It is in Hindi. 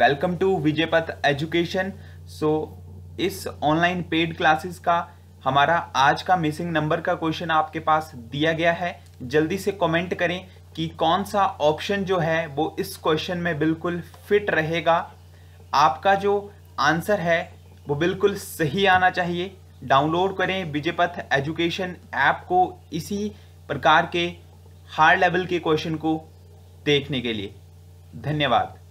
welcome to Vijaypath education so इस ऑनलाइन पेड क्लासेस का हमारा आज का मिसिंग नंबर का क्वेश्चन आपके पास दिया गया है जल्दी से कमेंट करें कि कौन सा ऑप्शन जो है वो इस क्वेश्चन में बिल्कुल फिट रहेगा आपका जो आंसर है वो बिल्कुल सही आना चाहिए डाउनलोड करें विजयपथ एजुकेशन ऐप को इसी प्रकार के हार्ड लेवल के क्वेश्चन को देखने के लिए धन्यवाद